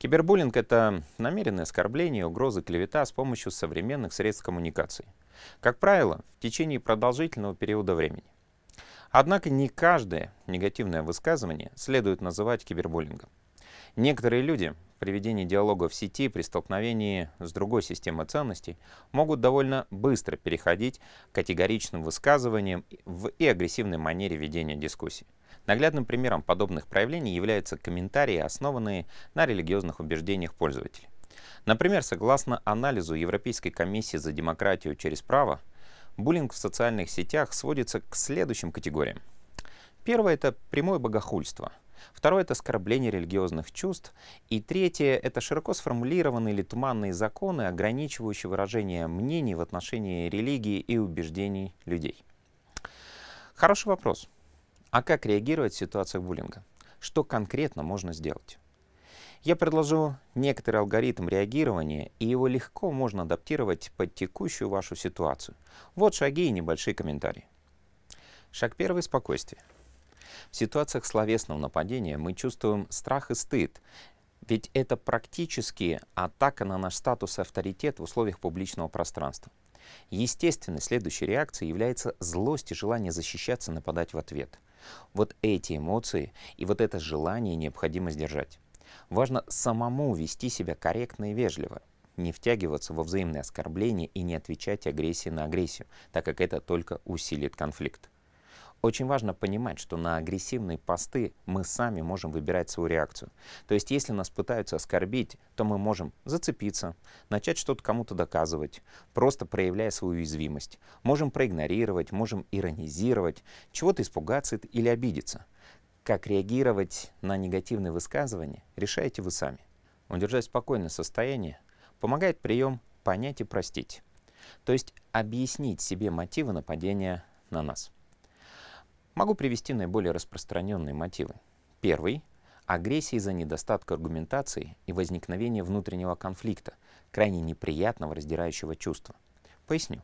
Кибербуллинг — это намеренное оскорбление, угрозы, клевета с помощью современных средств коммуникации. Как правило, в течение продолжительного периода времени. Однако не каждое негативное высказывание следует называть кибербуллингом. Некоторые люди при ведении диалога в сети при столкновении с другой системой ценностей могут довольно быстро переходить к категоричным высказываниям в и агрессивной манере ведения дискуссии. Наглядным примером подобных проявлений являются комментарии, основанные на религиозных убеждениях пользователей. Например, согласно анализу Европейской комиссии за демократию через право, буллинг в социальных сетях сводится к следующим категориям. Первое — это прямое богохульство. Второе — это оскорбление религиозных чувств. И третье — это широко сформулированные или туманные законы, ограничивающие выражение мнений в отношении религии и убеждений людей. Хороший вопрос. А как реагировать в ситуациях буллинга? Что конкретно можно сделать? Я предложу некоторый алгоритм реагирования, и его легко можно адаптировать под текущую вашу ситуацию. Вот шаги и небольшие комментарии. Шаг первый — спокойствие. В ситуациях словесного нападения мы чувствуем страх и стыд, ведь это практически атака на наш статус и авторитет в условиях публичного пространства. Естественно, следующей реакцией является злость и желание защищаться, нападать в ответ. Вот эти эмоции и вот это желание необходимо сдержать. Важно самому вести себя корректно и вежливо, не втягиваться во взаимные оскорбления и не отвечать агрессии на агрессию, так как это только усилит конфликт. Очень важно понимать, что на агрессивные посты мы сами можем выбирать свою реакцию. То есть, если нас пытаются оскорбить, то мы можем зацепиться, начать что-то кому-то доказывать, просто проявляя свою уязвимость. Можем проигнорировать, можем иронизировать, чего-то испугаться или обидеться. Как реагировать на негативные высказывания, решаете вы сами. Удержать спокойное состояние помогает прием «понять и простить». То есть объяснить себе мотивы нападения на нас. Могу привести наиболее распространенные мотивы. Первый — агрессия из-за недостатка аргументации и возникновения внутреннего конфликта, крайне неприятного раздирающего чувства. Поясню.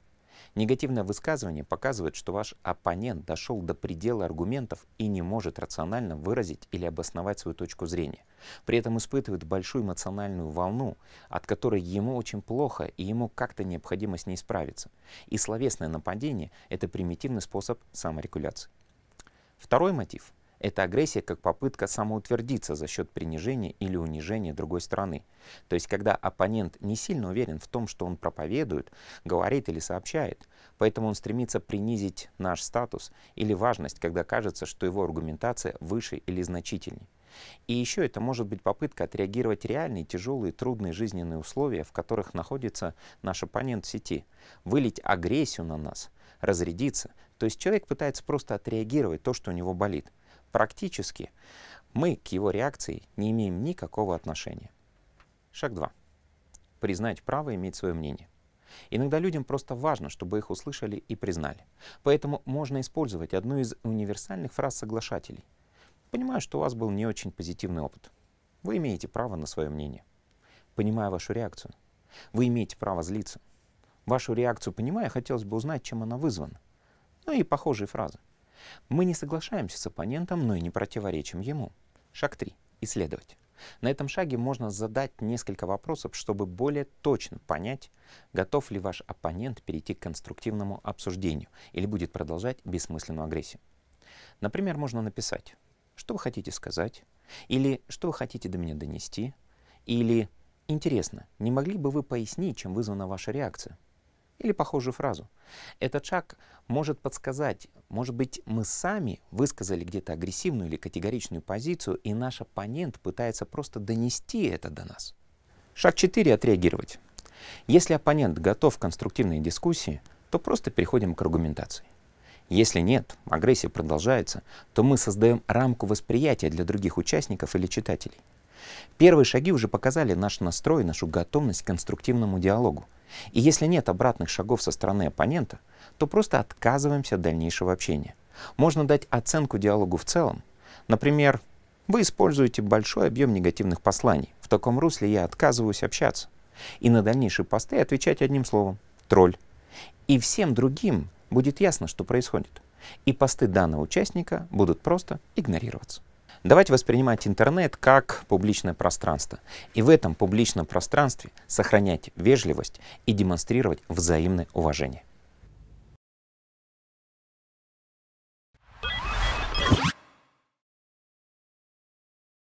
Негативное высказывание показывает, что ваш оппонент дошел до предела аргументов и не может рационально выразить или обосновать свою точку зрения. При этом испытывает большую эмоциональную волну, от которой ему очень плохо и ему как-то необходимо с ней справиться. И словесное нападение – это примитивный способ саморегуляции. Второй мотив – это агрессия как попытка самоутвердиться за счет принижения или унижения другой стороны. То есть, когда оппонент не сильно уверен в том, что он проповедует, говорит или сообщает, поэтому он стремится принизить наш статус или важность, когда кажется, что его аргументация выше или значительнее. И еще это может быть попытка отреагировать реальные, тяжелые, трудные жизненные условия, в которых находится наш оппонент в сети, вылить агрессию на нас, разрядиться, то есть человек пытается просто отреагировать то, что у него болит. Практически мы к его реакции не имеем никакого отношения. Шаг 2. Признать право иметь свое мнение. Иногда людям просто важно, чтобы их услышали и признали. Поэтому можно использовать одну из универсальных фраз соглашателей. Понимаю, что у вас был не очень позитивный опыт. Вы имеете право на свое мнение. Понимаю вашу реакцию. Вы имеете право злиться. Вашу реакцию понимаю, хотелось бы узнать, чем она вызвана ну и похожие фразы. Мы не соглашаемся с оппонентом, но и не противоречим ему. Шаг 3. Исследовать. На этом шаге можно задать несколько вопросов, чтобы более точно понять, готов ли ваш оппонент перейти к конструктивному обсуждению или будет продолжать бессмысленную агрессию. Например, можно написать, что вы хотите сказать, или что вы хотите до меня донести, или «Интересно, не могли бы вы пояснить, чем вызвана ваша реакция?» или похожую фразу. Этот шаг может подсказать, может быть, мы сами высказали где-то агрессивную или категоричную позицию, и наш оппонент пытается просто донести это до нас. Шаг 4 — отреагировать. Если оппонент готов к конструктивной дискуссии, то просто переходим к аргументации. Если нет, агрессия продолжается, то мы создаем рамку восприятия для других участников или читателей — Первые шаги уже показали наш настрой и нашу готовность к конструктивному диалогу. И если нет обратных шагов со стороны оппонента, то просто отказываемся от дальнейшего общения. Можно дать оценку диалогу в целом. Например, вы используете большой объем негативных посланий. В таком русле я отказываюсь общаться. И на дальнейшие посты отвечать одним словом — тролль. И всем другим будет ясно, что происходит. И посты данного участника будут просто игнорироваться. Давайте воспринимать интернет как публичное пространство. И в этом публичном пространстве сохранять вежливость и демонстрировать взаимное уважение.